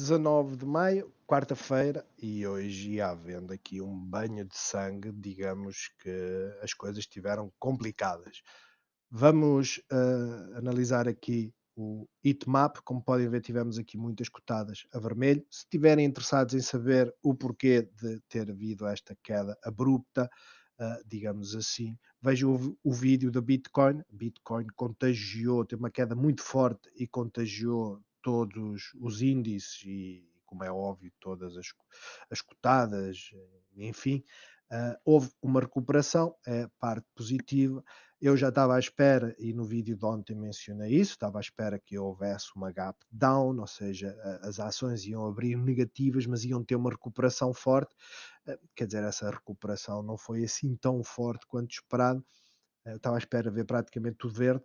19 de maio, quarta-feira, e hoje, havendo aqui um banho de sangue, digamos que as coisas estiveram complicadas. Vamos uh, analisar aqui o heatmap, Como podem ver, tivemos aqui muitas cotadas a vermelho. Se estiverem interessados em saber o porquê de ter havido esta queda abrupta, uh, digamos assim, vejam o, o, vídeo da Bitcoin. Bitcoin contagiou, teve uma queda muito forte e contagiou todos os índices e, como é óbvio, todas as, as cotadas, eh, enfim, uh, houve uma recuperação, é parte positiva. Eu já estava à espera, e no vídeo de ontem mencionei isso, estava à espera que houvesse uma gap down, ou seja, as ações iam abrir negativas, mas iam ter uma recuperação forte. Eh, quer dizer, essa recuperação não foi assim tão forte quanto esperado. estava à espera de ver praticamente tudo verde,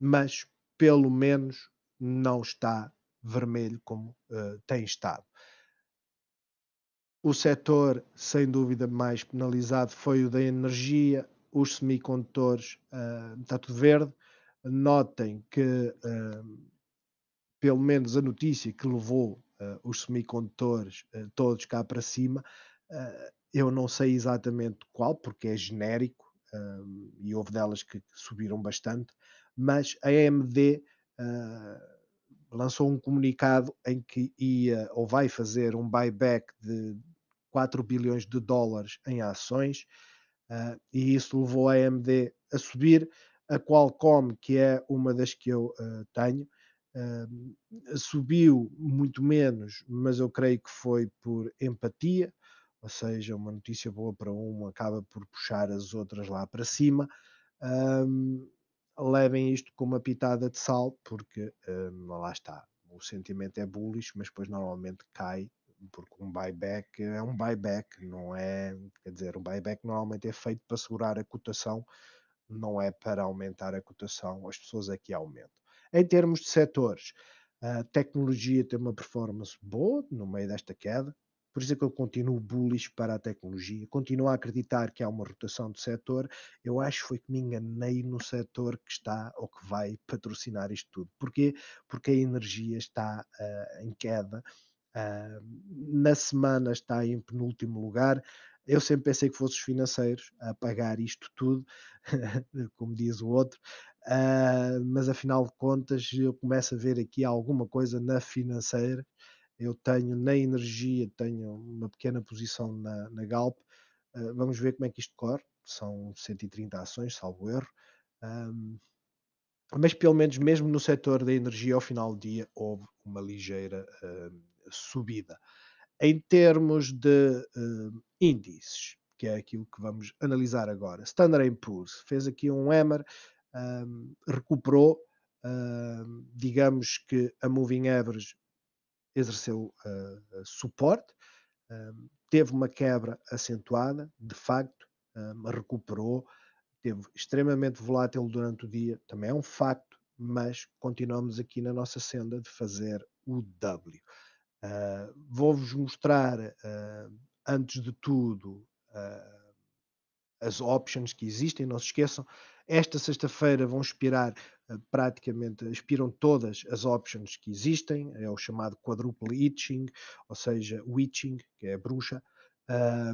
mas pelo menos não está vermelho como uh, tem estado. O setor, sem dúvida, mais penalizado foi o da energia, os semicondutores, uh, está tudo verde. Notem que, uh, pelo menos a notícia que levou uh, os semicondutores uh, todos cá para cima, eu não sei exatamente qual, porque é genérico, e houve delas que subiram bastante, mas a AMD uh, ah, lançou um comunicado em que ia ou vai fazer um buyback de 4 bilhões de dólares em ações uh, e isso levou a AMD a subir. A Qualcomm, que é uma das que eu uh, tenho, subiu muito menos, mas eu creio que foi por empatia, ou seja, uma notícia boa para uma acaba por puxar as outras lá para cima levem isto com uma pitada de sal, porque hum, lá está, o sentimento é bullish, mas depois normalmente cai, porque um buyback é um buyback, não é, quer dizer, um buyback normalmente é feito para segurar a cotação, não é para aumentar a cotação, as pessoas aqui é aumentam. Em termos de setores, a tecnologia tem uma performance boa no meio desta queda, por isso é que eu continuo bullish para a tecnologia, continuo a acreditar que há uma rotação do setor. Eu acho que foi que me enganei no setor que está ou que vai patrocinar isto tudo. Porquê? Porque a energia está uh, em queda. Uh, na semana está em penúltimo lugar. Eu sempre pensei que fossem os financeiros a pagar isto tudo, como diz o outro, uh, mas afinal de contas eu começo a ver aqui alguma coisa na financeira eu tenho na energia, tenho uma pequena posição na, na Galp. Uh, vamos ver como é que isto corre. São 130 ações, salvo erro. Um, mas pelo menos mesmo no setor da energia, ao final do dia, houve uma ligeira uh, subida. Em termos de uh, índices, que é aquilo que vamos analisar agora, Standard Poor's fez aqui um hammer, um, recuperou, digamos que a moving average exerceu uh, suporte, ehm, teve uma quebra acentuada, de facto, ehm, recuperou, teve extremamente volátil durante o dia, também é um facto, mas continuamos aqui na nossa senda de fazer o W. Uh, Vou-vos mostrar, uh, antes de tudo, uh, as options que existem, não se esqueçam. Esta sexta-feira vão expirar eh, praticamente, expiram todas as options que existem, é o chamado quadruple itching, ou seja, itching que é a bruxa.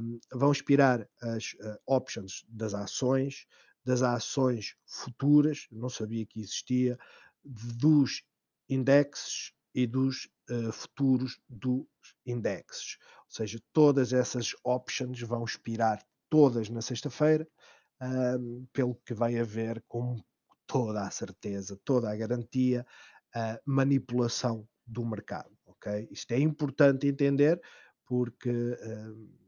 Um, vão expirar as uh, options das ações, das ações futuras, não sabia que existia, dos indexes e dos uh, futuros dos indexes. Ou seja, todas essas options vão expirar todas na sexta-feira, uh, pelo que vai haver com toda a certeza, toda a garantia, a manipulação do mercado. Okay? Isto é importante entender porque uh,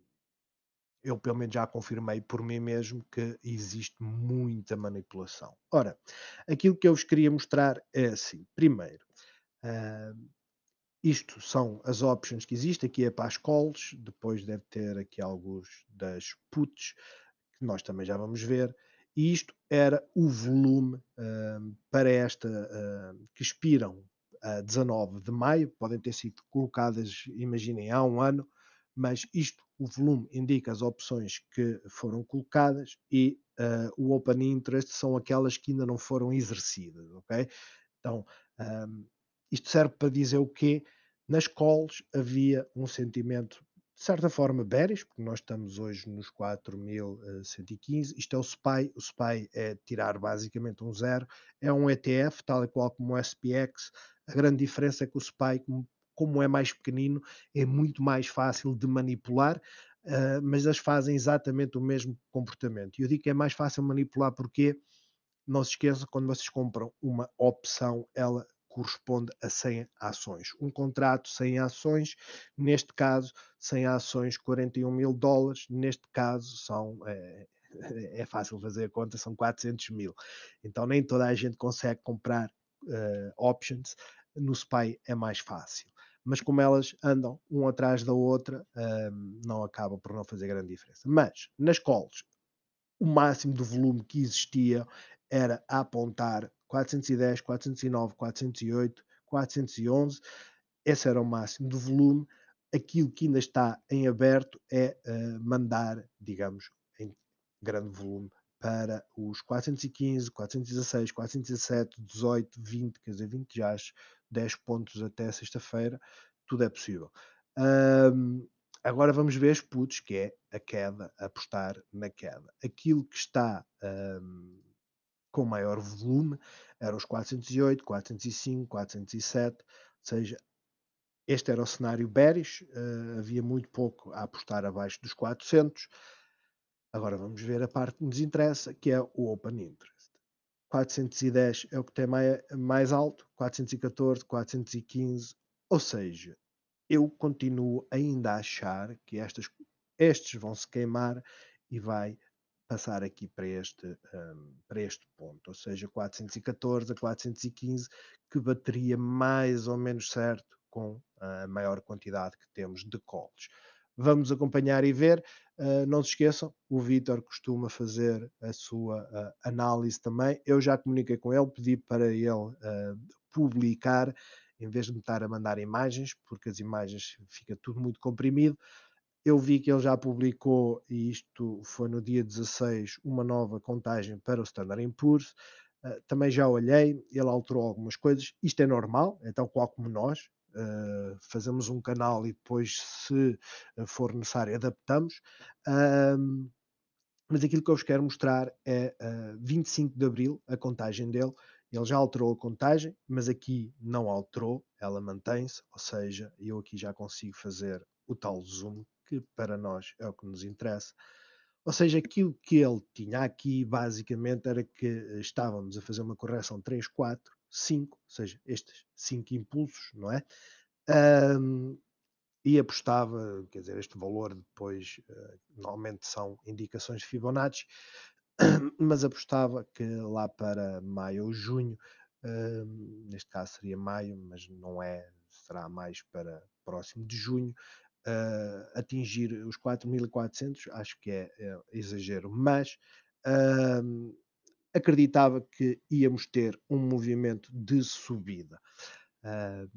eu pelo menos já confirmei por mim mesmo que existe muita manipulação. Ora, aquilo que eu vos queria mostrar é assim: primeiro, uh, isto são as options que existem, aqui é para as calls, depois deve ter aqui alguns das puts, que nós também já vamos ver, e isto era o volume uh, para esta, uh, que expiram a 19 de maio, podem ter sido colocadas, imaginem, há um ano, mas isto, o volume, indica as opções que foram colocadas e uh, o open interest são aquelas que ainda não foram exercidas, ok? Então, um, isto serve para dizer o quê? Nas calls havia um sentimento, de certa forma, bearish, porque nós estamos hoje nos 4.115. Eh, isto é o SPY. O SPY é tirar basicamente um zero. É um ETF, tal e qual como o SPX. A grande diferença é que o SPY, como, é mais pequenino, é muito mais fácil de manipular. Eh, mas elas fazem exatamente o mesmo comportamento. E eu digo que é mais fácil manipular porque não se esqueça, quando vocês compram uma opção, ela corresponde a 100 ações. Um contrato sem ações, neste caso 100 ações 41 mil dólares, neste caso são é, é fácil fazer a conta, são 400 mil. Então nem toda a gente consegue comprar uh, options, no SPY é mais fácil. Mas como elas andam uma atrás da outra, ehm, não acaba por não fazer grande diferença. Mas nas calls, o máximo de volume que existia era apontar 410, 409, 408, 411. Esse era o máximo de volume. Aquilo que ainda está em aberto é uh, mandar, digamos, em grande volume para os 415, 416, 417, 18, 20, quer dizer, 20 já 10 pontos até sexta-feira, tudo é possível. Um, agora vamos ver as puts, que é a queda, apostar na queda. Aquilo que está um, com maior volume, eram os 408, 405, 407, ou seja, este era o cenário bearish, uh, havia muito pouco a apostar abaixo dos 400. Agora vamos ver a parte que nos interessa, que é o Open Interest. 410 é o que tem mais, mais alto, 414, 415, ou seja, eu continuo ainda a achar que estas, estes vão se queimar e vai passar aqui para este, um, para este ponto, ou seja, 414 a 415, que bateria mais ou menos certo com a maior quantidade que temos de calls. Vamos acompanhar e ver. Uh, não se esqueçam, o Vitor costuma fazer a sua uh, análise também. Eu já comuniquei com ele, pedi para ele uh, publicar, em vez de me estar a mandar imagens, porque as imagens fica tudo muito comprimido. Eu vi que ele já publicou, e isto foi no dia 16, uma nova contagem para o Standard Poor's. Uh, também já olhei, ele alterou algumas coisas. Isto é normal, é tal qual como nós. Uh, fazemos um canal e depois, se for necessário, adaptamos. Uh, mas aquilo que eu vos quero mostrar é 25 de abril, a contagem dele. Ele já alterou a contagem, mas aqui não alterou, ela mantém-se, ou seja, eu aqui já consigo fazer o tal zoom que para nós é o que nos interessa. Ou seja, aquilo que ele tinha aqui basicamente era que eh, estávamos a fazer uma correção 3, 4, 5, ou seja, estes 5 impulsos, não é? Um, e apostava, quer dizer, este valor depois eh, normalmente são indicações de Fibonacci, mas apostava que lá para maio ou junho, neste caso seria maio, mas não é, será mais para próximo de junho, uh, atingir os 4.400, acho que é, é exagero, mas uh, acreditava que íamos ter um movimento de subida uh,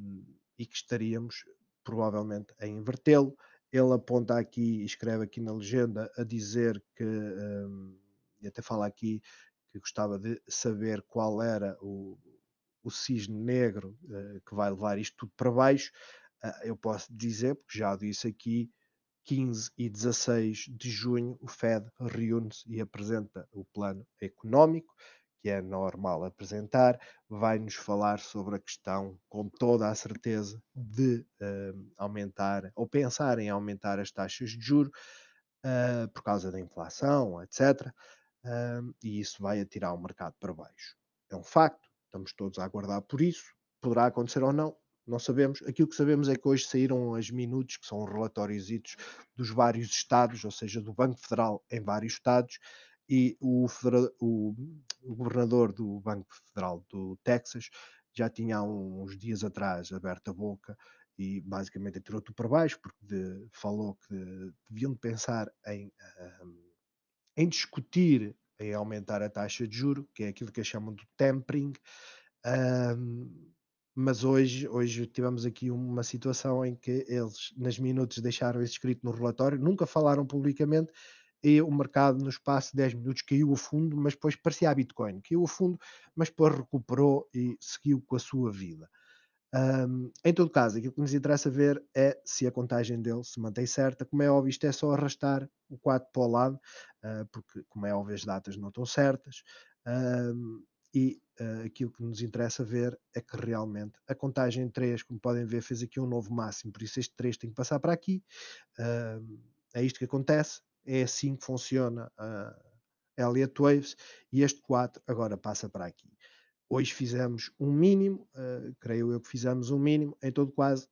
e que estaríamos provavelmente a invertê-lo. Ele aponta aqui, escreve aqui na legenda, a dizer que, um, e até fala aqui, que gostava de saber qual era o, o cisne negro uh, que vai levar isto tudo para baixo. Ah, eu posso dizer, porque já disse aqui, 15 e 16 de junho, o Fed reúne-se e apresenta o plano económico, que é normal apresentar, vai-nos falar sobre a questão, com toda a certeza, de uh, aumentar ou pensar em aumentar as taxas de juros uh, ah, por causa da inflação, etc. Uh, e isso vai atirar o mercado para baixo. É um facto, estamos todos a aguardar por isso, poderá acontecer ou não, não sabemos. Aquilo que sabemos é que hoje saíram as minutos, que são relatórios dos vários estados, ou seja, do Banco Federal em vários estados, e o, o, o governador do Banco Federal do Texas já tinha há uns dias atrás aberto a boca e basicamente tirou tudo para baixo, porque de, falou que deviam pensar em, um, em discutir em aumentar a taxa de juro, que é aquilo que chamam de tempering, um, mas hoje, hoje tivemos aqui uma situação em que eles, nas minutos, deixaram isso escrito no relatório, nunca falaram publicamente e o mercado, no espaço de 10 minutos, caiu a fundo, mas depois parecia a Bitcoin, caiu a fundo, mas depois recuperou e seguiu com a sua vida. Um, em todo caso, aquilo que nos interessa ver é se a contagem dele se mantém certa. Como é óbvio, isto é só arrastar o 4 para o lado, uh, porque, como é óbvio, as datas não estão certas. Um, e uh, aquilo que nos interessa ver é que realmente a contagem 3, como podem ver, fez aqui um novo máximo, por isso este 3 tem que passar para aqui. Uh, é isto que acontece, é assim que funciona a Elliott Waves e este 4 agora passa para aqui. Hoje fizemos um mínimo, uh, creio eu que fizemos um mínimo, em todo quase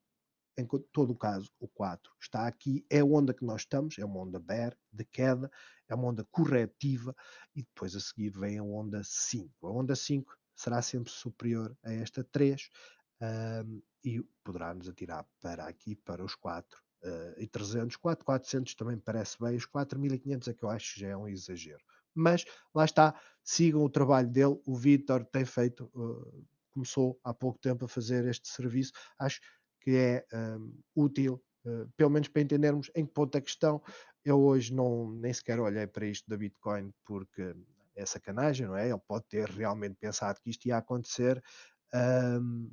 em todo o caso, o 4 está aqui, é a onda é que nós estamos, é uma onda bear, de queda, é uma onda corretiva, e depois a seguir vem a onda 5. A onda 5 será sempre superior a esta 3 um, e poderá nos atirar para aqui, para os 4 uh, ah, e 300. 4, 400 também parece bem, os 4500 é que eu acho que já é um exagero. Mas lá está, sigam o trabalho dele, o Vitor tem feito, uh, começou há pouco tempo a fazer este serviço, acho que que é um, útil, uh, pelo menos para entendermos em que ponto a é questão. Eu hoje não, nem sequer olhei para isto da Bitcoin porque é sacanagem, não é? Ele pode ter realmente pensado que isto ia acontecer. Um,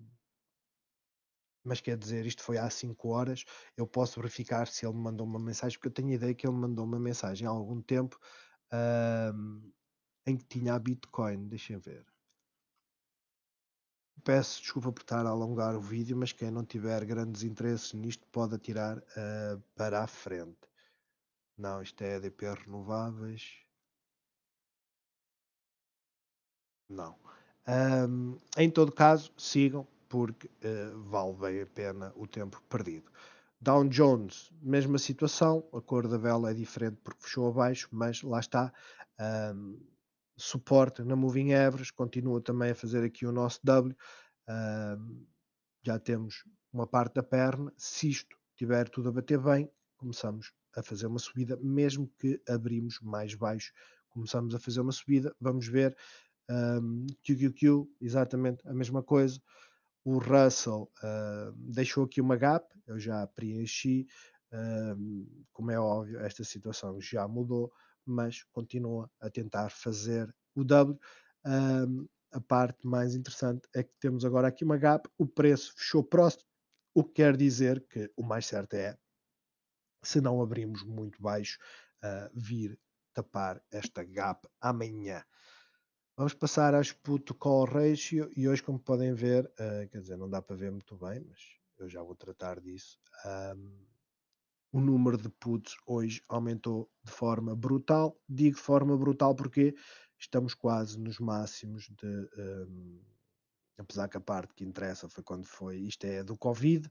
mas quer dizer, isto foi há 5 horas. Eu posso verificar se ele me mandou uma mensagem, porque eu tenho a ideia que ele me mandou uma mensagem há algum tempo um, em que tinha a Bitcoin. Deixem ver peço desculpa por estar a alongar o vídeo, mas quem não tiver grandes interesses nisto pode atirar uh, para a frente. Não, isto é EDP renováveis. Não. Um, em todo caso, sigam, porque uh, vale bem a pena o tempo perdido. Dow Jones, mesma situação, a cor da vela é diferente porque fechou abaixo, mas lá está. Um, suporte na Moving Average, continua também a fazer aqui o nosso W. Uh, já temos uma parte da perna. Se isto tiver tudo a bater bem, começamos a fazer uma subida, mesmo que abrimos mais baixo. Começamos a fazer uma subida, vamos ver. Um, QQQ, exatamente a mesma coisa. O Russell uh, deixou aqui uma gap, eu já preenchi. Um, como é óbvio, esta situação já mudou mas continua a tentar fazer o W. Um, a parte mais interessante é que temos agora aqui uma gap, o preço fechou próximo, o que quer dizer que o mais certo é, se não abrimos muito baixo, uh, vir tapar esta gap amanhã. Vamos passar às put call ratio e hoje, como podem ver, uh, quer dizer, não dá para ver muito bem, mas eu já vou tratar disso. Um, o número de puts hoje aumentou de forma brutal. Digo de forma brutal porque estamos quase nos máximos de. Um, apesar que a parte que interessa foi quando foi. Isto é do Covid.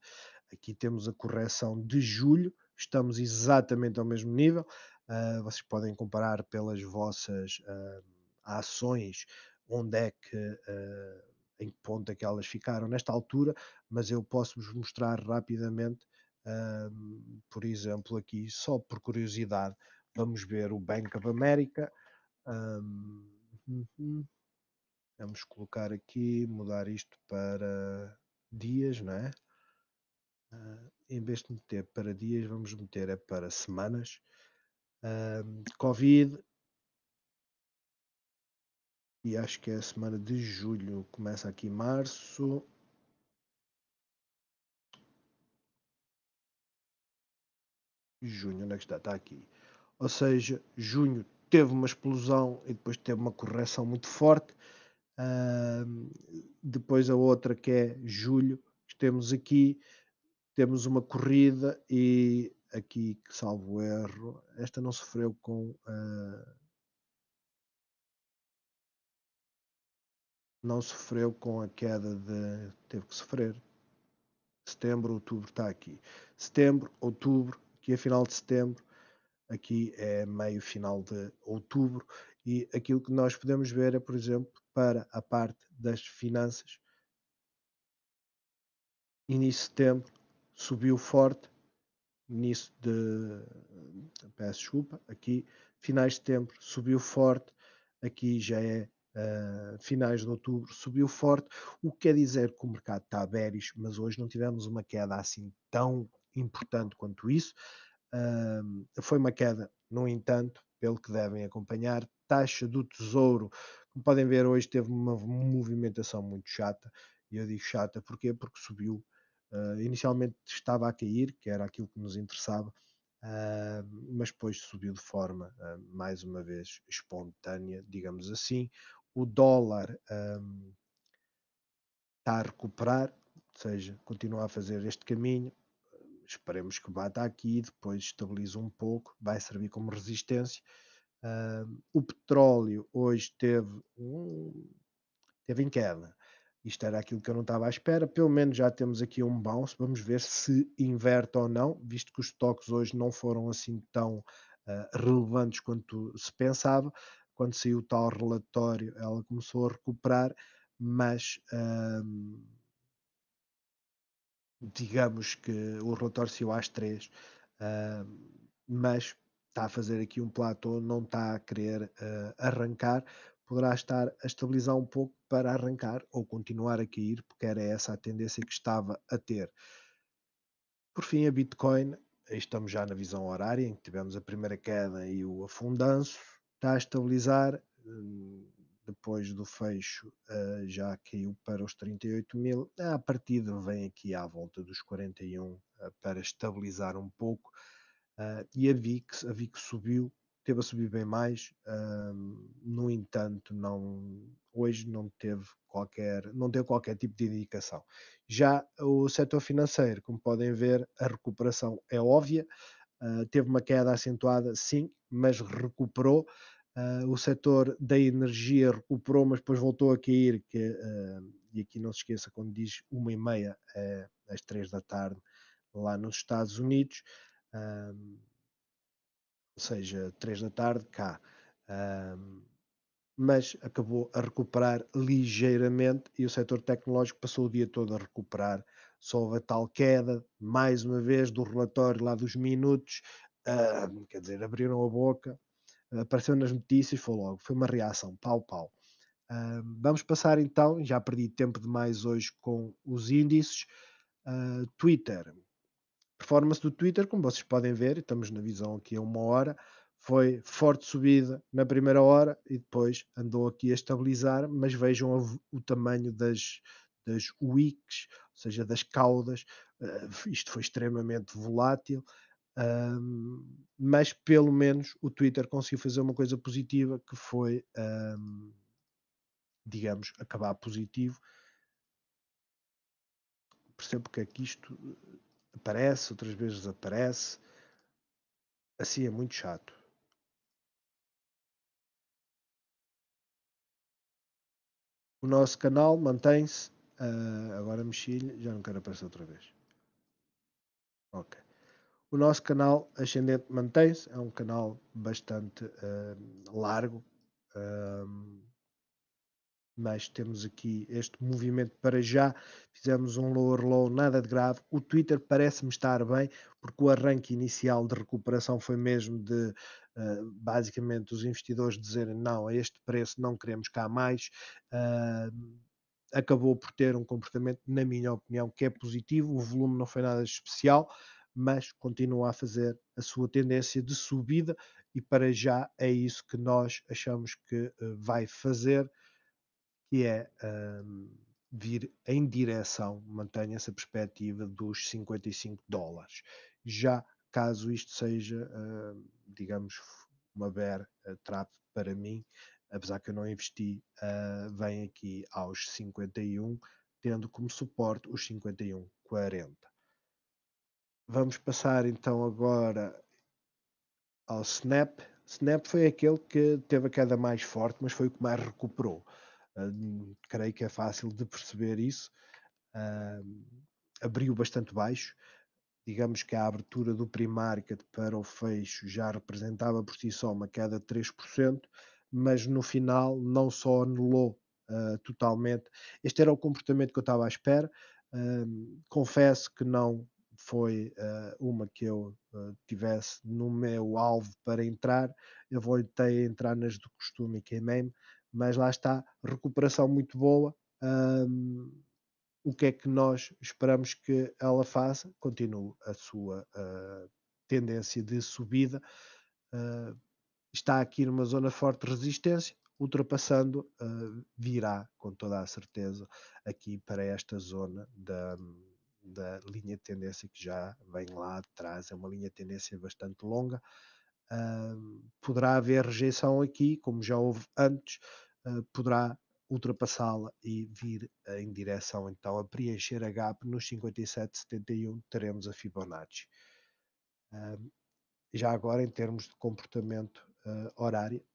Aqui temos a correção de julho. Estamos exatamente ao mesmo nível. Uh, vocês podem comparar pelas vossas uh, ações onde é que. Uh, em que ponto é que elas ficaram nesta altura, mas eu posso vos mostrar rapidamente um, por exemplo, aqui, só por curiosidade, vamos ver o Bank of America. Um, uh -huh. Vamos colocar aqui, mudar isto para dias, não é? Uh, em vez de meter para dias, vamos meter é para semanas. Covid. E acho que é a semana de julho. Começa aqui março. junho, onde é que está? Está aqui. Ou seja, junho teve uma explosão e depois teve uma correção muito forte. Uh, depois a outra que é julho, que temos aqui, temos uma corrida e aqui, que salvo erro, esta não sofreu com. Uh, não sofreu com a queda de. teve que sofrer. Setembro, outubro está aqui. Setembro, outubro, que é final de setembro, aqui é meio final de outubro, e aquilo que nós podemos ver é, por exemplo, para a parte das finanças, início de setembro subiu forte, início de. peço desculpa, aqui, finais de setembro subiu forte, aqui já é Uh, finais de outubro subiu forte, o que quer dizer que o mercado está bearish, mas hoje não tivemos uma queda assim tão importante quanto isso. foi uma queda, no entanto, pelo que devem acompanhar. Taxa do Tesouro, como podem ver, hoje teve uma movimentação muito chata. E eu digo chata porquê? porque subiu. Uh, inicialmente estava a cair, que era aquilo que nos interessava, uh, mas depois subiu de forma, uh, mais uma vez, espontânea, digamos assim. O dólar um, está a recuperar, ou seja, continua a fazer este caminho, esperemos que bata aqui, depois estabilize um pouco, vai servir como resistência. Uh, o petróleo hoje teve, um, teve em queda. Isto era aquilo que eu não estava à espera. Pelo menos já temos aqui um bounce. Vamos ver se inverte ou não, visto que os toques hoje não foram assim tão uh, relevantes quanto se pensava. Quando saiu o tal relatório, ela começou a recuperar, mas. Uh, digamos que o relatório saiu às três, uh, mas está a fazer aqui um platô, não está a querer uh, arrancar, poderá estar a estabilizar um pouco para arrancar ou continuar a cair, porque era essa a tendência que estava a ter. Por fim, a Bitcoin, estamos já na visão horária, em que tivemos a primeira queda e o afundanço, está a estabilizar. Uh, depois do fecho uh, já caiu para os 38 mil. A partida vem aqui à volta dos 41 uh, eh, para estabilizar um pouco. Uh, e a VIX, a VIX subiu, teve a subir bem mais. Ehm, no entanto, não, hoje não teve qualquer, não deu qualquer tipo de indicação. Já o setor financeiro, como podem ver, a recuperação é óbvia. teve uma queda acentuada, sim, mas recuperou. Ah, o setor da energia recuperou, mas depois voltou a cair, que, ah, e aqui não se esqueça quando diz uma e meia ah, às três da tarde lá nos Estados Unidos, ou seja, três da tarde cá. mas acabou a recuperar ligeiramente e o setor tecnológico passou o dia todo a recuperar. Só houve a tal queda, mais uma vez, do relatório lá dos minutos, quer dizer, abriram a boca, apareceu nas notícias, foi logo, foi uma reação, pau, pau. Uh, vamos passar então, já perdi tempo demais hoje com os índices. Uh, Twitter. Performance do Twitter, como vocês podem ver, estamos na visão aqui a uma hora, foi forte subida na primeira hora e depois andou aqui a estabilizar, mas vejam o tamanho das, das wicks, ou seja, das caudas. Uh, isto foi extremamente volátil um, mas pelo menos o Twitter conseguiu fazer uma coisa positiva que foi, um, digamos, acabar positivo. Percebo é que aqui isto eh, aparece, outras vezes desaparece. Assim é muito chato. O nosso canal mantém-se. Uh, agora mexi já não quero aparecer outra vez. Ok. O nosso canal ascendente mantém-se, é um canal bastante uh, largo, uh, mas temos aqui este movimento para já. Fizemos um lower low, nada de grave. O Twitter parece-me estar bem, porque o arranque inicial de recuperação foi mesmo de Uh, basicamente os investidores dizerem não, a este preço não queremos cá mais, uh, acabou por ter um comportamento, na minha opinião, que é positivo, o volume não foi nada especial, mas continua a fazer a sua tendência de subida e para já é isso que nós achamos que eh, vai fazer, que é um, vir em direção, mantenha essa perspectiva dos 55 dólares. Já caso isto seja, uh, digamos, uma bear eh, trap para mim, apesar que eu não investi, uh, vem aqui aos 51, tendo como suporte os 51,40. Vamos passar então agora ao Snap. Snap foi aquele que teve a queda mais forte, mas foi o que mais recuperou. Uh, creio que é fácil de perceber isso. Uh, abriu bastante baixo. Digamos que a abertura do pre-market para o fecho já representava por si só uma queda de 3%, mas no final não só anulou uh, totalmente. Este era o comportamento que eu estava à espera. confesso que não foi uh, uma que eu uh, tivesse no meu alvo para entrar. Eu vou até entrar nas do costume e queimei-me, mas lá está, recuperação muito boa. Um, o que é que nós esperamos que ela faça? Continue a sua uh, tendência de subida. Ah, está aqui numa zona forte de resistência, ultrapassando, ah, virá com toda a certeza aqui para esta zona da da linha de tendência que já vem lá atrás é uma linha de tendência bastante longa. Uh, poderá haver rejeição aqui, como já houve antes, uh, poderá ultrapassá-la e vir em direção então a preencher a gap nos 57,71 teremos a Fibonacci. Uh, já agora em termos de comportamento ah, horário,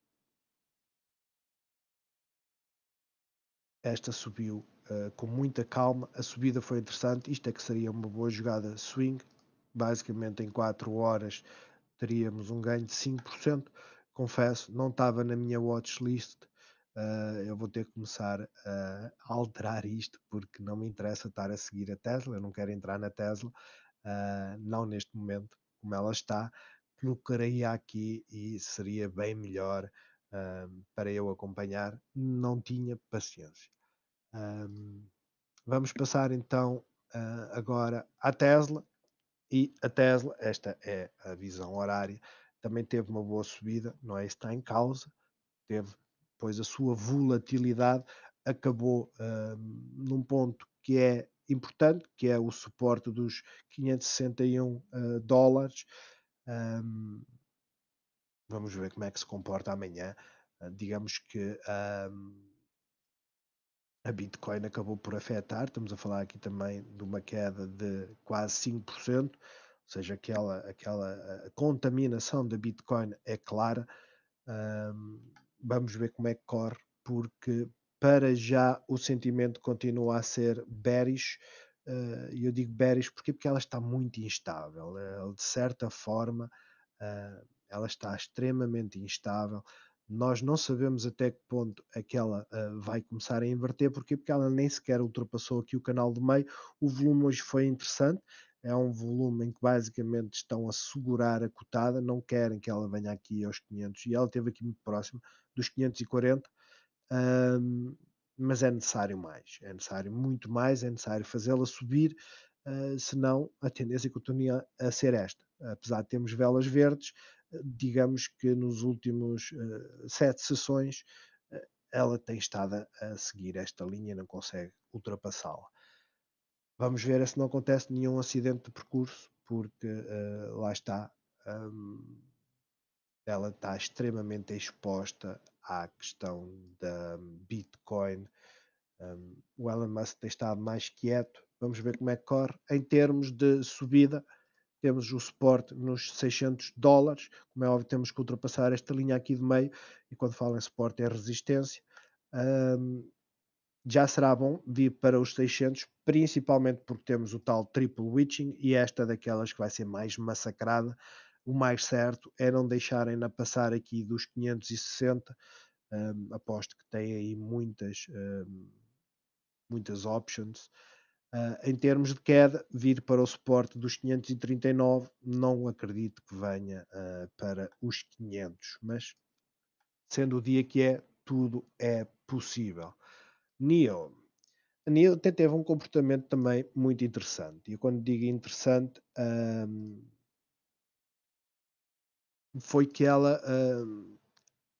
esta subiu eh, com muita calma. A subida foi interessante. Isto é que seria uma boa jogada swing. Basicamente, em 4 horas teríamos um ganho de 5%. Confesso, não estava na minha watchlist. Uh, eu vou ter que começar a alterar isto porque não me interessa estar a seguir a Tesla. Eu não quero entrar na Tesla, uh, não neste momento, como ela está. Colocaria aqui e seria bem melhor para eu acompanhar, não tinha paciência. Um, vamos passar então uh, agora à Tesla. E a Tesla, esta é a visão horária, também teve uma boa subida, não é? Isso está em causa. Teve, pois, a sua volatilidade acabou uh, num ponto que é importante, que é o suporte dos 561 uh, ah, dólares. Um, vamos ver como é que se comporta amanhã. Uh, digamos que a Bitcoin acabou por afetar. Estamos a falar aqui também de uma queda de quase 5%, ou seja, aquela, aquela contaminação da Bitcoin é clara. Um, vamos ver como é que corre, porque para já o sentimento continua a ser bearish. Ah, e eu digo bearish porque, porque ela está muito instável. de certa forma, ah, ela está extremamente instável nós não sabemos até que ponto aquela é uh, ah, vai começar a inverter, porque porque ela nem sequer ultrapassou aqui o canal do meio. O volume hoje foi interessante, é um volume em que basicamente estão a segurar a cotada, não querem que ela venha aqui aos 500 e ela esteve aqui muito próxima dos 540. Um, mas é necessário mais, é necessário muito mais, é necessário fazê-la subir, uh, senão a tendência continua a ser esta. Apesar de termos velas verdes, digamos que nos últimos eh, sete sessões eh, ela tem estado a seguir esta linha, não consegue ultrapassá-la. Vamos ver se não acontece nenhum acidente de percurso, porque uh, lá está, um, ela está extremamente exposta à questão da Bitcoin. Um, o Elon Musk tem estado mais quieto, vamos ver como é que corre. Em termos de subida, temos o suporte nos 600 dólares, como é óbvio temos que ultrapassar esta linha aqui de meio, e quando falo em suporte é resistência, um, já será bom vir para os 600, principalmente porque temos o tal triple witching e esta daquelas que vai ser mais massacrada. O mais certo é não deixarem-na passar aqui dos 560. Um, aposto que tem aí muitas, um, muitas options Uh, em termos de queda, vir para o suporte dos 539, não acredito que venha uh, para os 500, mas sendo o dia que é, tudo é possível. NIO. A NIO até teve um comportamento também muito interessante. E quando digo interessante, um, foi que ela, um,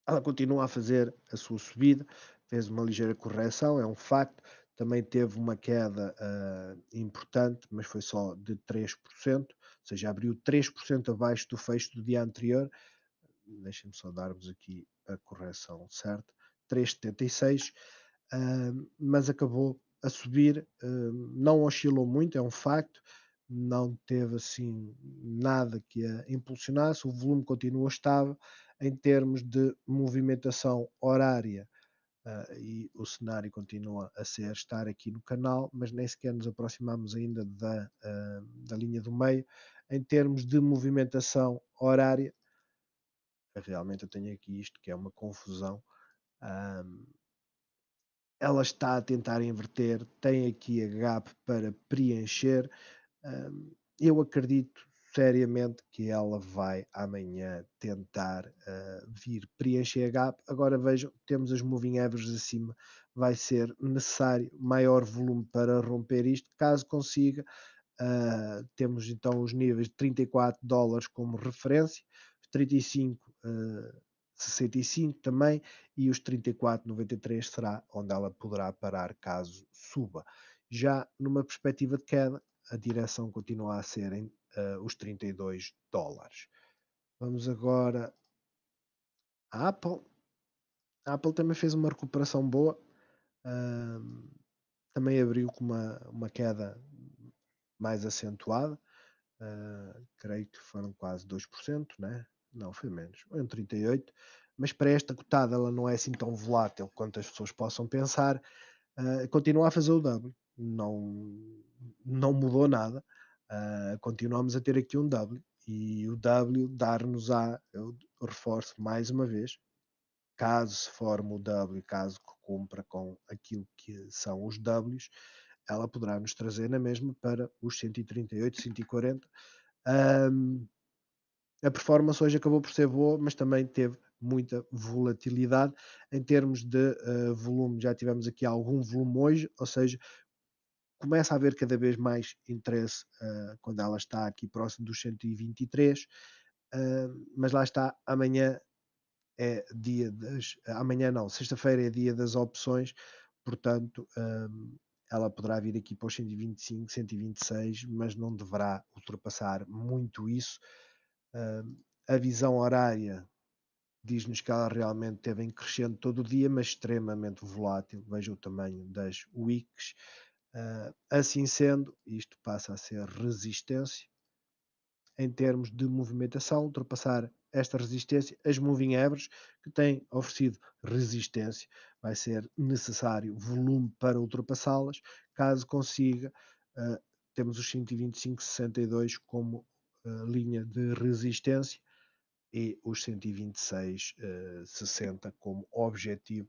ela continua a fazer a sua subida, fez uma ligeira correção, é um facto também teve uma queda uh, importante, mas foi só de 3%, ou seja, abriu 3% abaixo do fecho do dia anterior. Deixem-me só dar-vos aqui a correção certa, 3,76, uh, ah, mas acabou a subir, uh, não oscilou muito, é um facto, não teve assim nada que a impulsionasse, o volume continua estável em termos de movimentação horária Uh, e o cenário continua a ser estar aqui no canal, mas nem sequer nos aproximamos ainda da, uh, da linha do meio. Em termos de movimentação horária, realmente eu tenho aqui isto que é uma confusão. Um, ela está a tentar inverter, tem aqui a gap para preencher. Um, eu acredito seriamente que ela vai amanhã tentar uh, vir preencher a gap. Agora vejam, temos as moving average acima, vai ser necessário maior volume para romper isto, caso consiga. Uh, temos então os níveis de 34 dólares como referência, 35 uh, 65 também e os 34,93 será onde ela poderá parar caso suba. Já numa perspectiva de queda, a direção continua a ser em uh, os 32 dólares. Vamos agora à Apple. A Apple também fez uma recuperação boa, uh, também abriu com uma, uma queda mais acentuada, uh, creio que foram quase 2%, né? não foi menos, em 38%, mas para esta cotada ela não é assim tão volátil quanto as pessoas possam pensar, uh, continua a fazer o W, não, não mudou nada, ah, continuamos a ter aqui um W e o W dar nos a eu reforço mais uma vez, caso se forme o W, caso que cumpra com aquilo que são os Ws, ela poderá nos trazer na mesma para os 138, 140. Um, a performance hoje acabou por ser boa, mas também teve muita volatilidade. Em termos de uh, volume, já tivemos aqui algum volume hoje, ou seja, começa a haver cada vez mais interesse uh, quando ela está aqui próximo dos 123, uh, ah, mas lá está, amanhã é dia das. Amanhã não, sexta-feira é dia das opções, portanto. Um, ah, ela poderá vir aqui para os 125, 126, mas não deverá ultrapassar muito isso. a visão horária diz-nos que ela realmente esteve em crescendo todo o dia, mas extremamente volátil. Veja o tamanho das wicks. Ah, assim sendo, isto passa a ser resistência em termos de movimentação, ultrapassar esta resistência, as moving average que têm oferecido resistência, vai ser necessário volume para ultrapassá-las, caso consiga, uh, temos os 125,62 como uh, linha de resistência e os 126,60 uh, como objetivo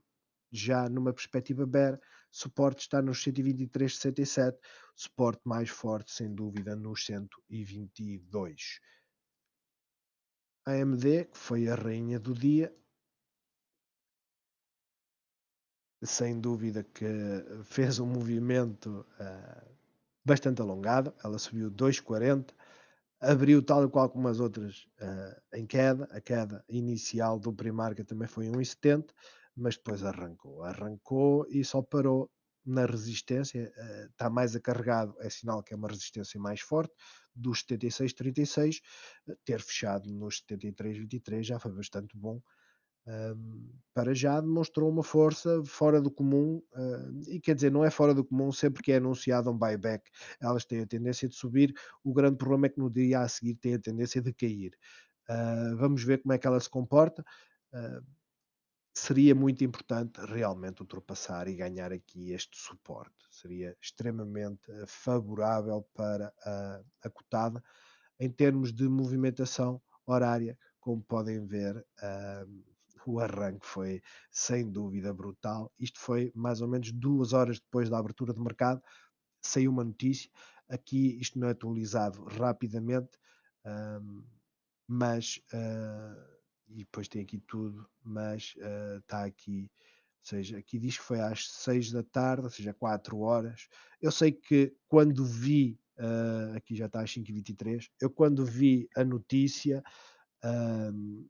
já numa perspectiva bear, suporte está nos 123,67, suporte mais forte, sem dúvida, nos 122. A AMD, que foi a rainha do dia, sem dúvida que fez um movimento uh, bastante alongado, ela subiu 2,40, abriu tal e qual como as outras uh, em queda, a queda inicial do pre também foi 1,70, mas depois arrancou. Arrancou e só parou na resistência, eh, está mais acarregado, é sinal que é uma resistência mais forte, dos 76,36 eh, ter fechado nos 73,23 já foi bastante bom. Um, para já demonstrou uma força fora do comum, uh, e quer dizer, não é fora do comum sempre que é anunciado um buyback, elas têm a tendência de subir. O grande problema é que no dia a seguir têm a tendência de cair. Uh, vamos ver como é que ela se comporta. Uh, seria muito importante realmente ultrapassar e ganhar aqui este suporte. Seria extremamente eh, favorável para a, a cotada em termos de movimentação horária, como podem ver. Um, o arranque foi sem dúvida brutal. Isto foi mais ou menos duas horas depois da abertura de mercado. Saiu uma notícia. Aqui isto não é atualizado rapidamente, um, mas uh, e depois tem aqui tudo, mas está eh, uh, aqui, ou seja, aqui diz que foi às 6 da tarde, ou seja, 4 horas. Eu sei que quando vi, uh, aqui já está às 5h23, eu quando vi a notícia, uh,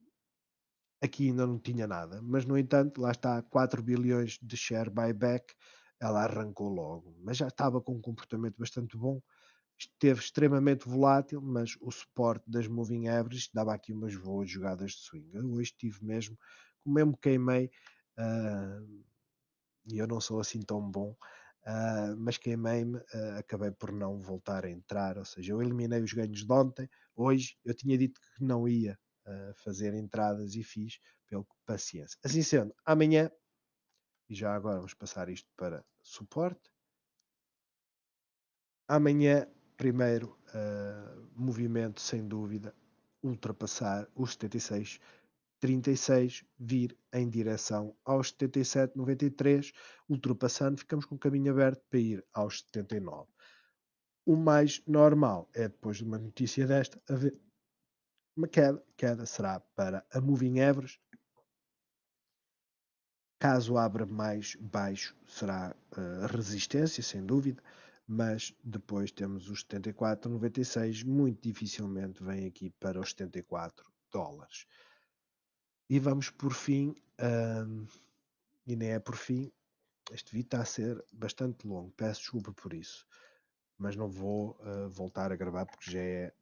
aqui ainda não tinha nada, mas no entanto, lá está 4 bilhões de share buyback, ela arrancou logo, mas já estava com um comportamento bastante bom esteve extremamente volátil, mas o suporte das moving averages dava aqui umas boas jogadas de swing. Eu hoje tive mesmo, como eu me queimei, uh, e eu não sou assim tão bom, uh, mas queimei-me, uh, acabei por não voltar a entrar, ou seja, eu eliminei os ganhos de ontem, hoje eu tinha dito que não ia fazer entradas e fiz, pelo que paciência. Assim sendo, amanhã, e já agora vamos passar isto para suporte, amanhã Primeiro uh, movimento, sem dúvida, ultrapassar os 76, 36, vir em direção aos 77, 93, ultrapassando, ficamos com o caminho aberto para ir aos 79. O mais normal é, depois de uma notícia desta, haver uma queda. Queda será para a Moving Average. Caso abra mais baixo, será uh, resistência, sem dúvida mas depois temos os 74,96, muito dificilmente vem aqui para os 74 dólares. E vamos por fim, hum, e nem é por fim, este vídeo está a ser bastante longo, peço desculpa por isso, mas não vou uh, voltar a gravar porque já é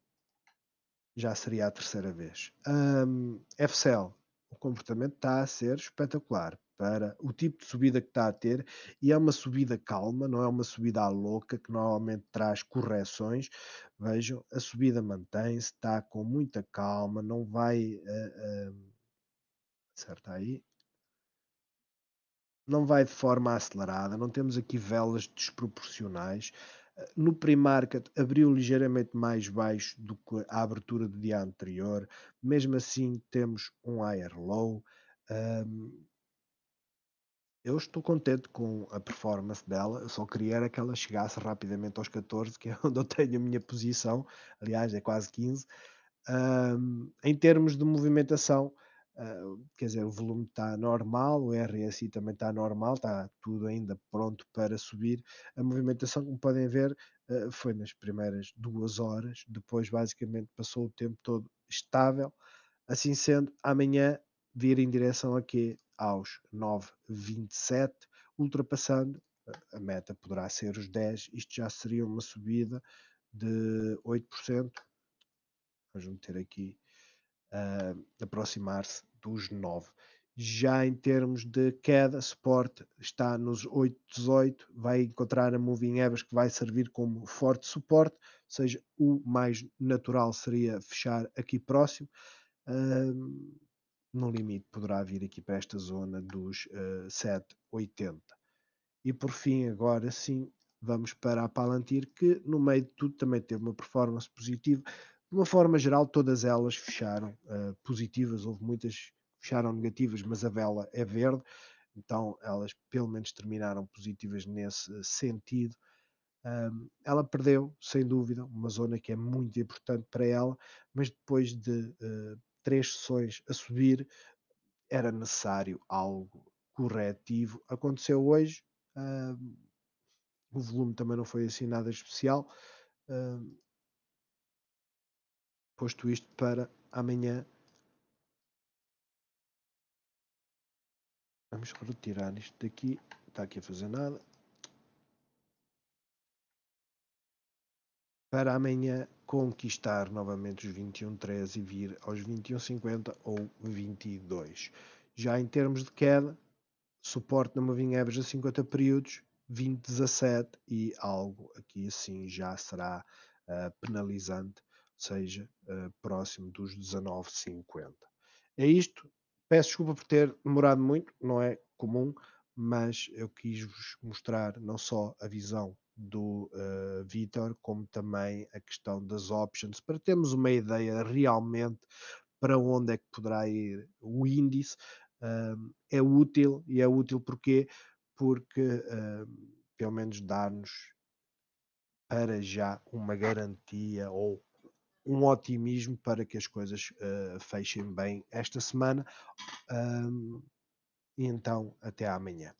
já seria a terceira vez. Um, FCL, o comportamento está a ser espetacular para o tipo de subida que está a ter e é uma subida calma, não é uma subida à louca que normalmente traz correções. Vejam, a subida mantém-se, está com muita calma, não vai. Uh, eh, uh, eh, certo, aí. Não vai de forma acelerada, não temos aqui velas desproporcionais. No pre-market abriu ligeiramente mais baixo do que a abertura do dia anterior, mesmo assim temos um higher low. Um, ehm, eu estou contente com a performance dela, eu só queria era que ela chegasse rapidamente aos 14, que é onde eu tenho a minha posição, aliás, é quase 15. Um, em termos de movimentação, uh, quer dizer, o volume está normal, o RSI também está normal, está tudo ainda pronto para subir. A movimentação, como podem ver, uh, foi nas primeiras duas horas, depois, basicamente, passou o tempo todo estável. Assim sendo, amanhã vir em direção a quê? aos 9,27, ultrapassando a meta poderá ser os 10, isto já seria uma subida de 8%. Vamos meter aqui uh, aproximar-se dos 9. Já em termos de queda, suporte está nos 8,18, vai encontrar a Moving Average que vai servir como forte suporte, ou seja, o mais natural seria fechar aqui próximo. Uh, no limite poderá vir aqui para esta zona dos uh, eh, 7,80. E por fim, agora sim, vamos para a Palantir, que no meio de tudo também teve uma performance positiva. De uma forma geral, todas elas fecharam uh, positivas, houve muitas que fecharam negativas, mas a vela é verde, então elas pelo menos terminaram positivas nesse eh, sentido. Um, ela perdeu, sem dúvida, uma zona que é muito importante para ela, mas depois de uh, três sessões a subir, era necessário algo corretivo. Aconteceu hoje, uh, o volume também não foi assim nada especial. Uh, posto isto para amanhã. Vamos retirar isto daqui, está aqui a fazer nada. para amanhã conquistar novamente os 21,13 e vir aos 21,50 ou 22. Já em termos de queda, suporte na Moving Average a 50 períodos, 20,17 e algo aqui assim já será uh, penalizante, seja, uh, próximo dos 19,50. É isto. Peço desculpa por ter demorado muito, não é comum, mas eu quis vos mostrar não só a visão do uh, eh, Vitor, como também a questão das options, para termos uma ideia realmente para onde é que poderá ir o índice. Uh, é útil e é útil porquê? porque uh, pelo menos dá-nos para já uma garantia ou um otimismo para que as coisas uh, fechem bem esta semana. e então, até amanhã.